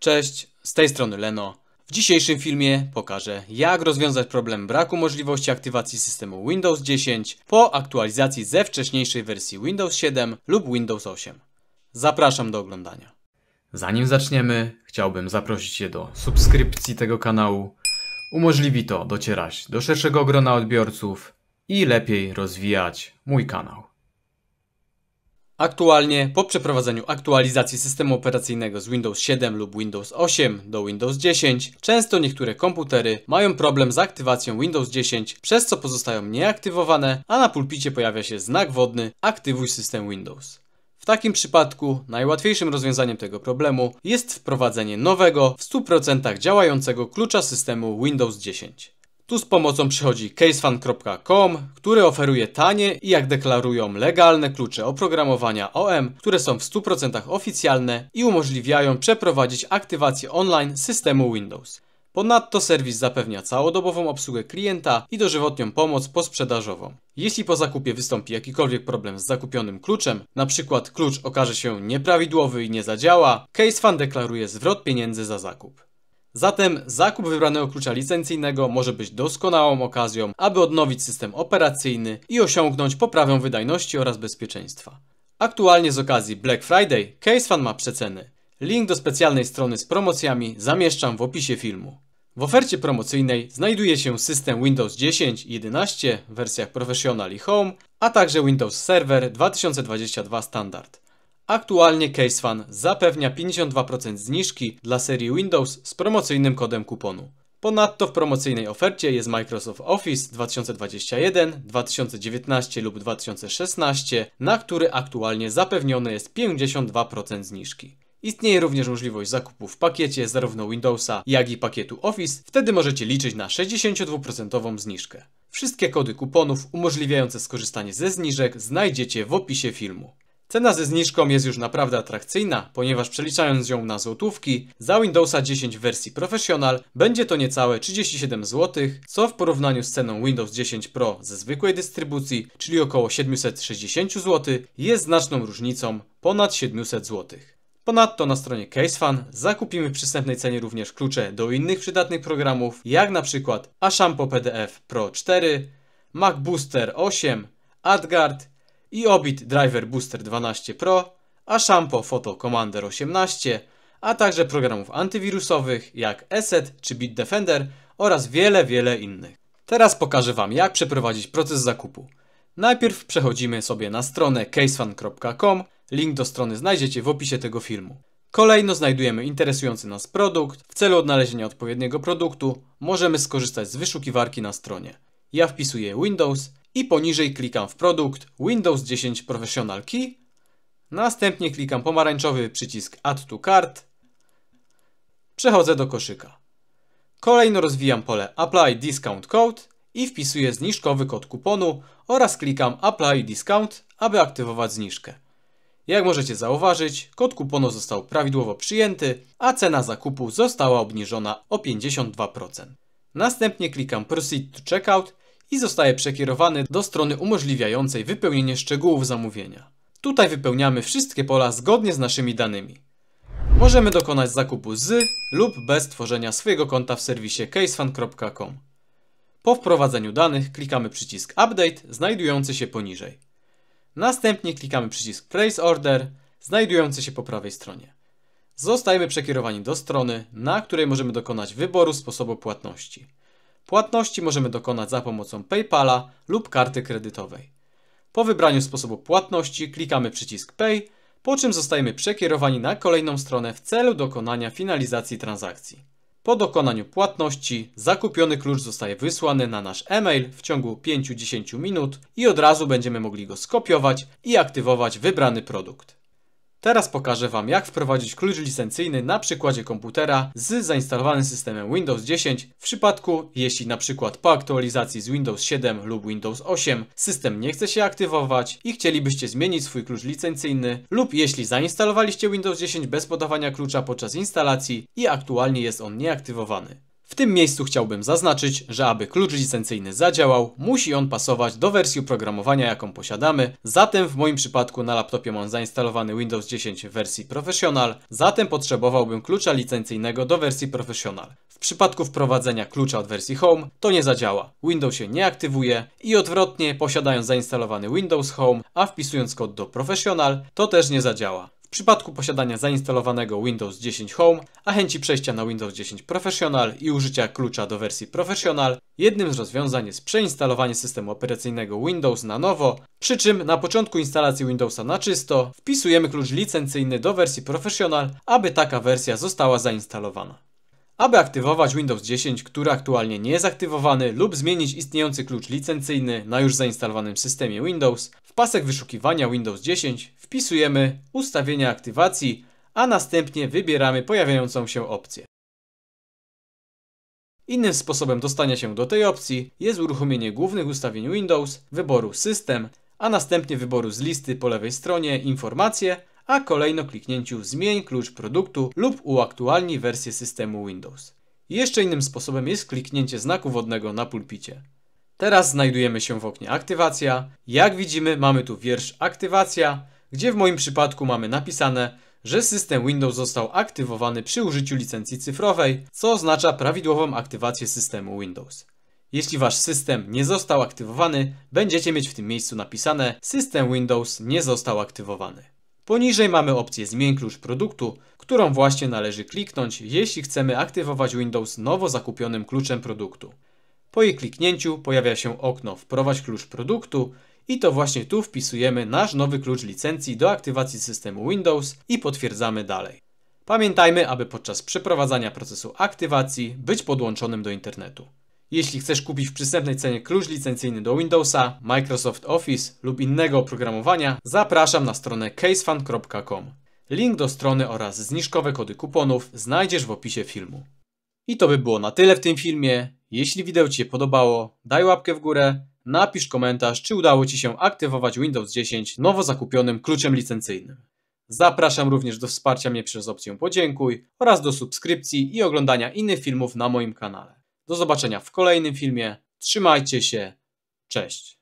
Cześć, z tej strony Leno. W dzisiejszym filmie pokażę jak rozwiązać problem braku możliwości aktywacji systemu Windows 10 po aktualizacji ze wcześniejszej wersji Windows 7 lub Windows 8. Zapraszam do oglądania. Zanim zaczniemy, chciałbym zaprosić Cię do subskrypcji tego kanału. Umożliwi to docierać do szerszego grona odbiorców i lepiej rozwijać mój kanał. Aktualnie po przeprowadzeniu aktualizacji systemu operacyjnego z Windows 7 lub Windows 8 do Windows 10, często niektóre komputery mają problem z aktywacją Windows 10, przez co pozostają nieaktywowane, a na pulpicie pojawia się znak wodny Aktywuj system Windows. W takim przypadku najłatwiejszym rozwiązaniem tego problemu jest wprowadzenie nowego w 100% działającego klucza systemu Windows 10. Tu z pomocą przychodzi casefan.com, który oferuje tanie i jak deklarują legalne klucze oprogramowania OM, które są w 100% oficjalne i umożliwiają przeprowadzić aktywację online systemu Windows. Ponadto serwis zapewnia całodobową obsługę klienta i dożywotnią pomoc posprzedażową. Jeśli po zakupie wystąpi jakikolwiek problem z zakupionym kluczem, np. klucz okaże się nieprawidłowy i nie zadziała, CaseFan deklaruje zwrot pieniędzy za zakup. Zatem zakup wybranego klucza licencyjnego może być doskonałą okazją, aby odnowić system operacyjny i osiągnąć poprawę wydajności oraz bezpieczeństwa. Aktualnie z okazji Black Friday CaseFan ma przeceny. Link do specjalnej strony z promocjami zamieszczam w opisie filmu. W ofercie promocyjnej znajduje się system Windows 10 i 11 w wersjach Professional i Home, a także Windows Server 2022 Standard. Aktualnie CaseFan zapewnia 52% zniżki dla serii Windows z promocyjnym kodem kuponu. Ponadto w promocyjnej ofercie jest Microsoft Office 2021, 2019 lub 2016, na który aktualnie zapewnione jest 52% zniżki. Istnieje również możliwość zakupu w pakiecie zarówno Windowsa, jak i pakietu Office, wtedy możecie liczyć na 62% zniżkę. Wszystkie kody kuponów umożliwiające skorzystanie ze zniżek znajdziecie w opisie filmu. Cena ze zniżką jest już naprawdę atrakcyjna, ponieważ przeliczając ją na złotówki, za Windowsa 10 w wersji Professional będzie to niecałe 37 zł, co w porównaniu z ceną Windows 10 Pro ze zwykłej dystrybucji, czyli około 760 zł, jest znaczną różnicą ponad 700 zł. Ponadto na stronie CaseFan zakupimy w przystępnej cenie również klucze do innych przydatnych programów, jak na przykład Ashampo PDF Pro 4, MacBooster 8, AdGuard i Obit Driver Booster 12 Pro, a Shampoo Photo Commander 18, a także programów antywirusowych jak ESET czy Bitdefender oraz wiele, wiele innych. Teraz pokażę Wam jak przeprowadzić proces zakupu. Najpierw przechodzimy sobie na stronę casefan.com, link do strony znajdziecie w opisie tego filmu. Kolejno znajdujemy interesujący nas produkt. W celu odnalezienia odpowiedniego produktu możemy skorzystać z wyszukiwarki na stronie ja wpisuję Windows i poniżej klikam w produkt Windows 10 Professional Key. Następnie klikam pomarańczowy przycisk Add to Cart. Przechodzę do koszyka. Kolejno rozwijam pole Apply Discount Code i wpisuję zniżkowy kod kuponu oraz klikam Apply Discount, aby aktywować zniżkę. Jak możecie zauważyć, kod kuponu został prawidłowo przyjęty, a cena zakupu została obniżona o 52%. Następnie klikam Proceed to Checkout i zostaję przekierowany do strony umożliwiającej wypełnienie szczegółów zamówienia. Tutaj wypełniamy wszystkie pola zgodnie z naszymi danymi. Możemy dokonać zakupu z lub bez tworzenia swojego konta w serwisie casefan.com. Po wprowadzeniu danych klikamy przycisk Update znajdujący się poniżej. Następnie klikamy przycisk Place Order znajdujący się po prawej stronie. Zostajemy przekierowani do strony, na której możemy dokonać wyboru sposobu płatności. Płatności możemy dokonać za pomocą PayPala lub karty kredytowej. Po wybraniu sposobu płatności klikamy przycisk Pay, po czym zostajemy przekierowani na kolejną stronę w celu dokonania finalizacji transakcji. Po dokonaniu płatności zakupiony klucz zostaje wysłany na nasz e-mail w ciągu 5-10 minut i od razu będziemy mogli go skopiować i aktywować wybrany produkt. Teraz pokażę Wam jak wprowadzić klucz licencyjny na przykładzie komputera z zainstalowanym systemem Windows 10 w przypadku, jeśli na przykład po aktualizacji z Windows 7 lub Windows 8 system nie chce się aktywować i chcielibyście zmienić swój klucz licencyjny lub jeśli zainstalowaliście Windows 10 bez podawania klucza podczas instalacji i aktualnie jest on nieaktywowany. W tym miejscu chciałbym zaznaczyć, że aby klucz licencyjny zadziałał, musi on pasować do wersji oprogramowania, jaką posiadamy. Zatem w moim przypadku na laptopie mam zainstalowany Windows 10 w wersji Professional, zatem potrzebowałbym klucza licencyjnego do wersji Professional. W przypadku wprowadzenia klucza od wersji Home to nie zadziała. Windows się nie aktywuje i odwrotnie, posiadając zainstalowany Windows Home, a wpisując kod do Professional, to też nie zadziała w przypadku posiadania zainstalowanego Windows 10 Home, a chęci przejścia na Windows 10 Professional i użycia klucza do wersji Professional, jednym z rozwiązań jest przeinstalowanie systemu operacyjnego Windows na nowo, przy czym na początku instalacji Windowsa na czysto wpisujemy klucz licencyjny do wersji Professional, aby taka wersja została zainstalowana aby aktywować Windows 10, który aktualnie nie jest aktywowany lub zmienić istniejący klucz licencyjny na już zainstalowanym systemie Windows, w pasek wyszukiwania Windows 10 wpisujemy ustawienia aktywacji, a następnie wybieramy pojawiającą się opcję. Innym sposobem dostania się do tej opcji jest uruchomienie głównych ustawień Windows, wyboru System, a następnie wyboru z listy po lewej stronie Informacje a kolejno kliknięciu zmień klucz produktu lub uaktualnij wersję systemu Windows. Jeszcze innym sposobem jest kliknięcie znaku wodnego na pulpicie. Teraz znajdujemy się w oknie aktywacja. Jak widzimy mamy tu wiersz aktywacja, gdzie w moim przypadku mamy napisane, że system Windows został aktywowany przy użyciu licencji cyfrowej, co oznacza prawidłową aktywację systemu Windows. Jeśli wasz system nie został aktywowany, będziecie mieć w tym miejscu napisane system Windows nie został aktywowany. Poniżej mamy opcję Zmień klucz produktu, którą właśnie należy kliknąć, jeśli chcemy aktywować Windows nowo zakupionym kluczem produktu. Po jej kliknięciu pojawia się okno Wprowadź klucz produktu i to właśnie tu wpisujemy nasz nowy klucz licencji do aktywacji systemu Windows i potwierdzamy dalej. Pamiętajmy, aby podczas przeprowadzania procesu aktywacji być podłączonym do internetu. Jeśli chcesz kupić w przystępnej cenie klucz licencyjny do Windowsa, Microsoft Office lub innego oprogramowania, zapraszam na stronę casefan.com. Link do strony oraz zniżkowe kody kuponów znajdziesz w opisie filmu. I to by było na tyle w tym filmie. Jeśli wideo Ci się podobało, daj łapkę w górę, napisz komentarz, czy udało Ci się aktywować Windows 10 nowo zakupionym kluczem licencyjnym. Zapraszam również do wsparcia mnie przez opcję podziękuj oraz do subskrypcji i oglądania innych filmów na moim kanale. Do zobaczenia w kolejnym filmie. Trzymajcie się. Cześć.